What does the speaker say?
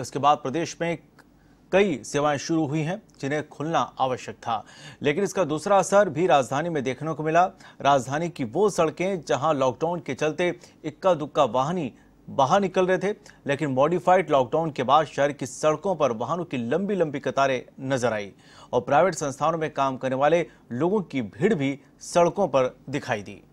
इसके बाद प्रदेश में कई सेवाएं शुरू हुई हैं जिन्हें खुलना आवश्यक था लेकिन इसका दूसरा असर भी राजधानी में देखने को मिला राजधानी की वो सड़कें जहां लॉकडाउन के चलते इक्का दुक्का वाहनी बाहर निकल रहे थे लेकिन मॉडिफाइड लॉकडाउन के बाद शहर की सड़कों पर वाहनों की लंबी लंबी कतारें नजर आई और प्राइवेट संस्थानों में काम करने वाले लोगों की भीड़ भी सड़कों पर दिखाई दी